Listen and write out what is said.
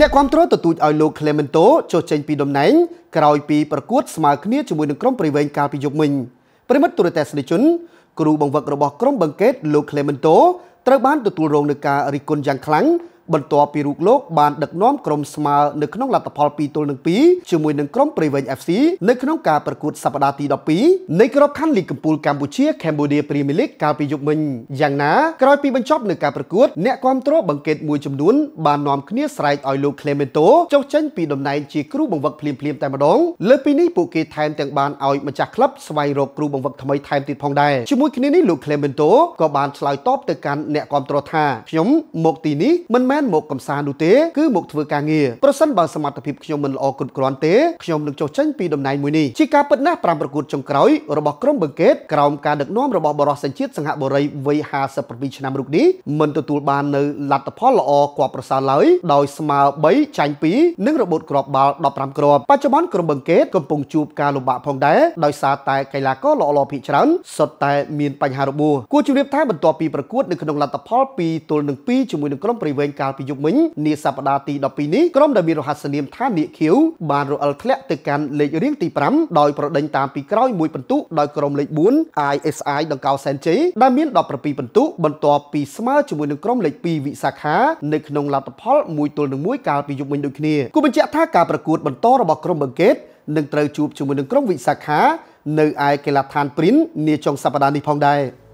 អ្នកគ្រប់គ្រងទទូចឲ្យលោក Clemento ចុះចេញពីតំណែងក្រោយពីប្រកួតស្មើគ្នាជាមួយនឹងក្រុមប្រៃវែងកាលពីយប់មិញប្រិមិត្តទូរទស្សនិកជន គ្រូបង្វឹករបស់ក្រុមបង្កេតលោក Clemento ត្រូវបានទទួលរងនឹងការរិះគន់យ៉ាងខ្លាំងបន្ទាប់ពីរូបលោកបានដឹកនាំក្រុមស្មើនៅក្នុងលទ្ធផល2ទល់នឹង2ជាមួយនឹងក្រុមព្រៃវែង FC នៅក្នុងការប្រកួតសប្តាហ៍ទី12នៃក្របខ័ណ្ឌលីគកំពូលកម្ពុជា Cambodia Premier League កាលពីយប់មិញយ៉ាងណាក្រោយពីបញ្ចប់នៅការប្រកួត អ្នកគ្រប់គ្រងបង្កេតមួយចំនួន បាននាំគ្នាស្រែកឲ្យលោក Clemento ចុះចេញពីតំណែងជាគ្រូបង្វឹកភ្លាមៗតែម្ដងលើពីនេះពួកគេថែមទាំងបានឲ្យម្ចាស់ក្លឹបស្វែងរកគ្រូបង្វឹកថ្មីថែមទៀតផងដែរជាមួយ គ្នានេះលោក Clemento ក៏បានឆ្លើយតបទៅកាន់អ្នកគ្រប់គ្រងថាខ្ញុំមកទីនេះមិនមែនមែនមកកំសាន្តនោះទេគឺមកធ្វើការងារប្រសិនបើសមត្ថភាពខ្ញុំមិនល្អគ្រប់គ្រាន់ទេខ្ញុំនឹងចុះចេញពីតំណែងមួយនេះជាការពិតណាស់5ប្រកួតចុងក្រោយរបស់ក្រុមបង្កេតក្រោមការដឹកនាំរបស់បរិសសញ្ជាតិសង្ហបុរីវ័យ57ឆ្នាំរូបនេះមិនទទួលបាននៅលទ្ធផលល្អគួរប្រសើរឡើយដោយស្មើ3ចាញ់2និងរបូតគ្រាប់បាល់15គ្រាប់បច្ចុប្បន្នក្រុមបង្កេតកំពុងជួបការលំបាកផងដែរដោយសារតែកីឡាករល្អៗភាគច្រើនសុទ្ធតែមានបញ្ហារបួសគួរជម្រាបថាបន្ទាប់ពីប្រកួតនៅក្នុងលទ្ធផល2ទល់នឹង2ជាមួយនឹងក្រុមប្រៃវែងកាកាលពីយប់មិញនាសប្តាហ៍ទី12នេះក្រុមដែលមានរហស្សនាមថានាគខៀវបានរអិលធ្លាក់ទៅកាន់លេខរៀងទី5ដោយប្រដេញតាមពីក្រោយមួយពិន្ទុដោយក្រុមលេខ4 ISI ដង្កោសែនជ័យដែលមាន17ពិន្ទុបន្ទាប់ពីស្មើជាមួយនឹងក្រុមលេខ2វិសាខានៅក្នុងលទ្ធផល1ទល់នឹង1កាលពីយប់មិញដូចគ្នាគូបញ្ជាក់ថាការប្រកួតបន្តរបស់ក្រុមបង្កេតនឹងត្រូវជួបជាមួយនឹងក្រុមវិសាខានៅឯកីឡដ្ឋានព្រិននាចុងសប្តាហ៍នេះផងដែរ។